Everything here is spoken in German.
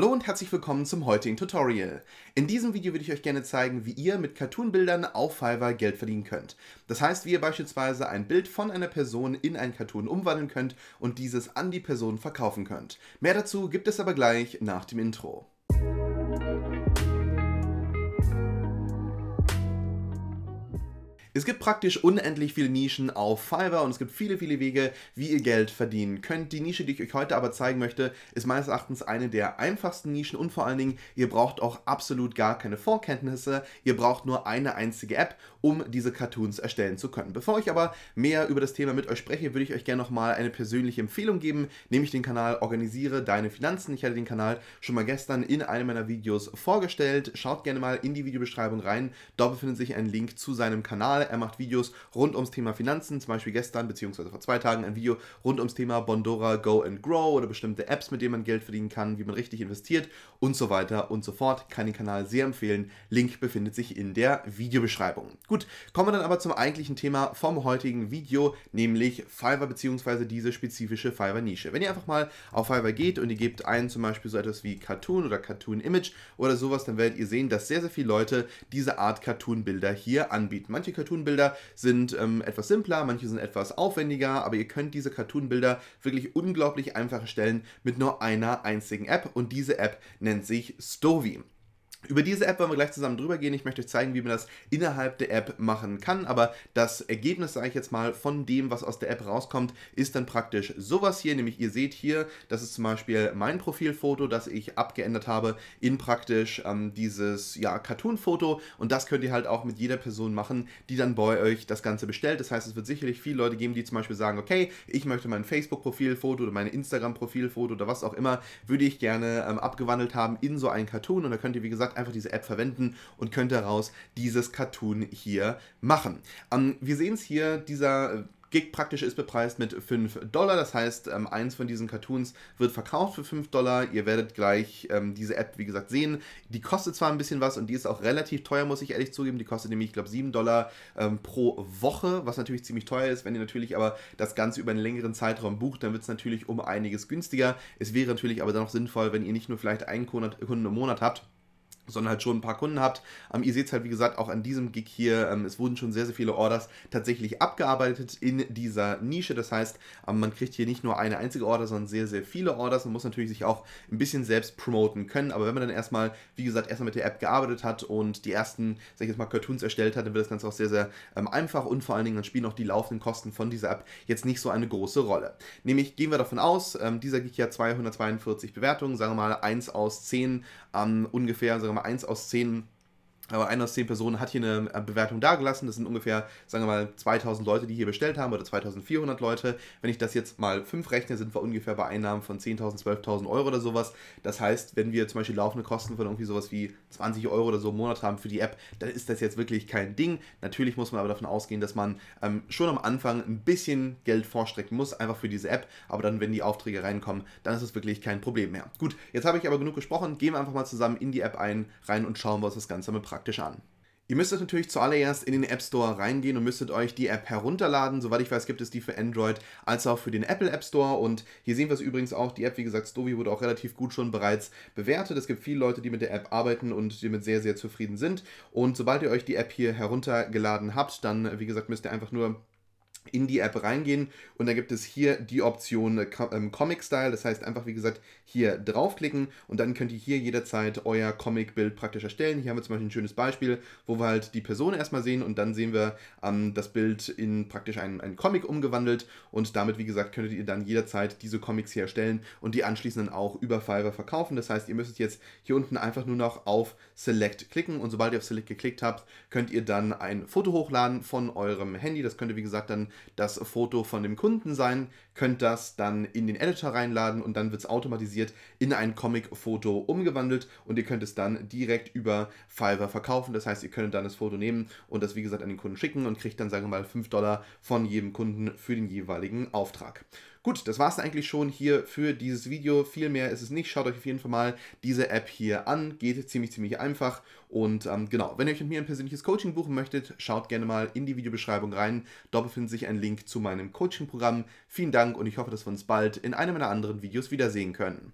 Hallo und herzlich willkommen zum heutigen Tutorial. In diesem Video würde ich euch gerne zeigen, wie ihr mit Cartoon-Bildern auf Fiverr Geld verdienen könnt. Das heißt, wie ihr beispielsweise ein Bild von einer Person in ein Cartoon umwandeln könnt und dieses an die Person verkaufen könnt. Mehr dazu gibt es aber gleich nach dem Intro. Es gibt praktisch unendlich viele Nischen auf Fiverr und es gibt viele, viele Wege, wie ihr Geld verdienen könnt. Die Nische, die ich euch heute aber zeigen möchte, ist meines Erachtens eine der einfachsten Nischen und vor allen Dingen, ihr braucht auch absolut gar keine Vorkenntnisse. Ihr braucht nur eine einzige App, um diese Cartoons erstellen zu können. Bevor ich aber mehr über das Thema mit euch spreche, würde ich euch gerne nochmal eine persönliche Empfehlung geben, nämlich den Kanal Organisiere deine Finanzen. Ich hatte den Kanal schon mal gestern in einem meiner Videos vorgestellt. Schaut gerne mal in die Videobeschreibung rein. Dort befindet sich ein Link zu seinem Kanal er macht Videos rund ums Thema Finanzen, zum Beispiel gestern beziehungsweise vor zwei Tagen ein Video rund ums Thema Bondora Go and Grow oder bestimmte Apps, mit denen man Geld verdienen kann, wie man richtig investiert und so weiter und so fort. Kann den Kanal sehr empfehlen. Link befindet sich in der Videobeschreibung. Gut, kommen wir dann aber zum eigentlichen Thema vom heutigen Video, nämlich Fiverr beziehungsweise diese spezifische Fiverr-Nische. Wenn ihr einfach mal auf Fiverr geht und ihr gebt ein zum Beispiel so etwas wie Cartoon oder Cartoon Image oder sowas, dann werdet ihr sehen, dass sehr, sehr viele Leute diese Art Cartoon-Bilder hier anbieten. Manche Cartoon Cartoon-Bilder sind ähm, etwas simpler, manche sind etwas aufwendiger, aber ihr könnt diese Cartoon-Bilder wirklich unglaublich einfach erstellen mit nur einer einzigen App und diese App nennt sich Stovi. Über diese App wollen wir gleich zusammen drüber gehen. Ich möchte euch zeigen, wie man das innerhalb der App machen kann. Aber das Ergebnis, sage ich jetzt mal, von dem, was aus der App rauskommt, ist dann praktisch sowas hier. Nämlich ihr seht hier, das ist zum Beispiel mein Profilfoto, das ich abgeändert habe in praktisch ähm, dieses ja, Cartoon-Foto. Und das könnt ihr halt auch mit jeder Person machen, die dann bei euch das Ganze bestellt. Das heißt, es wird sicherlich viele Leute geben, die zum Beispiel sagen, okay, ich möchte mein Facebook-Profilfoto oder mein Instagram-Profilfoto oder was auch immer, würde ich gerne ähm, abgewandelt haben in so einen Cartoon. Und da könnt ihr, wie gesagt, einfach diese App verwenden und könnt daraus dieses Cartoon hier machen. Ähm, wir sehen es hier, dieser Gig praktisch ist bepreist mit 5 Dollar. Das heißt, ähm, eins von diesen Cartoons wird verkauft für 5 Dollar. Ihr werdet gleich ähm, diese App, wie gesagt, sehen. Die kostet zwar ein bisschen was und die ist auch relativ teuer, muss ich ehrlich zugeben. Die kostet nämlich, ich glaube, 7 Dollar ähm, pro Woche, was natürlich ziemlich teuer ist. Wenn ihr natürlich aber das Ganze über einen längeren Zeitraum bucht, dann wird es natürlich um einiges günstiger. Es wäre natürlich aber dann noch sinnvoll, wenn ihr nicht nur vielleicht einen Kunden im Monat habt, sondern halt schon ein paar Kunden habt. Ähm, ihr seht es halt, wie gesagt, auch an diesem Gig hier, ähm, es wurden schon sehr, sehr viele Orders tatsächlich abgearbeitet in dieser Nische. Das heißt, ähm, man kriegt hier nicht nur eine einzige Order, sondern sehr, sehr viele Orders Man muss natürlich sich auch ein bisschen selbst promoten können. Aber wenn man dann erstmal, wie gesagt, erstmal mit der App gearbeitet hat und die ersten, sag ich jetzt mal, Cartoons erstellt hat, dann wird das Ganze auch sehr, sehr ähm, einfach und vor allen Dingen dann spielen auch die laufenden Kosten von dieser App jetzt nicht so eine große Rolle. Nämlich gehen wir davon aus, ähm, dieser Gig hat 242 Bewertungen, sagen wir mal 1 aus 10 ähm, ungefähr, sagen wir mal 1,1 aus 10 aber eine aus zehn Personen hat hier eine äh, Bewertung dargelassen. Das sind ungefähr, sagen wir mal, 2000 Leute, die hier bestellt haben oder 2400 Leute. Wenn ich das jetzt mal fünf rechne, sind wir ungefähr bei Einnahmen von 10.000, 12.000 Euro oder sowas. Das heißt, wenn wir zum Beispiel laufende Kosten von irgendwie sowas wie 20 Euro oder so im Monat haben für die App, dann ist das jetzt wirklich kein Ding. Natürlich muss man aber davon ausgehen, dass man ähm, schon am Anfang ein bisschen Geld vorstrecken muss, einfach für diese App. Aber dann, wenn die Aufträge reinkommen, dann ist es wirklich kein Problem mehr. Gut, jetzt habe ich aber genug gesprochen. Gehen wir einfach mal zusammen in die App ein, rein und schauen, was das Ganze mit Preis praktisch an. Ihr müsstet natürlich zuallererst in den App Store reingehen und müsstet euch die App herunterladen. Soweit ich weiß, gibt es die für Android als auch für den Apple App Store. Und hier sehen wir es übrigens auch. Die App, wie gesagt, Stovi wurde auch relativ gut schon bereits bewertet. Es gibt viele Leute, die mit der App arbeiten und die damit sehr, sehr zufrieden sind. Und sobald ihr euch die App hier heruntergeladen habt, dann, wie gesagt, müsst ihr einfach nur in die App reingehen und da gibt es hier die Option äh, ähm, Comic Style, das heißt einfach wie gesagt hier draufklicken und dann könnt ihr hier jederzeit euer Comic-Bild praktisch erstellen. Hier haben wir zum Beispiel ein schönes Beispiel, wo wir halt die Person erstmal sehen und dann sehen wir ähm, das Bild in praktisch einen, einen Comic umgewandelt und damit wie gesagt könntet ihr dann jederzeit diese Comics hier erstellen und die anschließend dann auch über Fiverr verkaufen. Das heißt, ihr müsst jetzt hier unten einfach nur noch auf Select klicken und sobald ihr auf Select geklickt habt, könnt ihr dann ein Foto hochladen von eurem Handy. Das könnt ihr wie gesagt dann das Foto von dem Kunden sein, könnt das dann in den Editor reinladen und dann wird es automatisiert in ein Comic-Foto umgewandelt und ihr könnt es dann direkt über Fiverr verkaufen. Das heißt, ihr könnt dann das Foto nehmen und das, wie gesagt, an den Kunden schicken und kriegt dann, sagen wir mal, 5 Dollar von jedem Kunden für den jeweiligen Auftrag. Gut, das war es eigentlich schon hier für dieses Video. Viel mehr ist es nicht. Schaut euch auf jeden Fall mal diese App hier an. Geht ziemlich, ziemlich einfach. Und ähm, genau, wenn ihr euch mit mir ein persönliches Coaching buchen möchtet, schaut gerne mal in die Videobeschreibung rein. Dort befindet sich sich ein Link zu meinem Coaching-Programm. Vielen Dank und ich hoffe, dass wir uns bald in einem meiner anderen Videos wiedersehen können.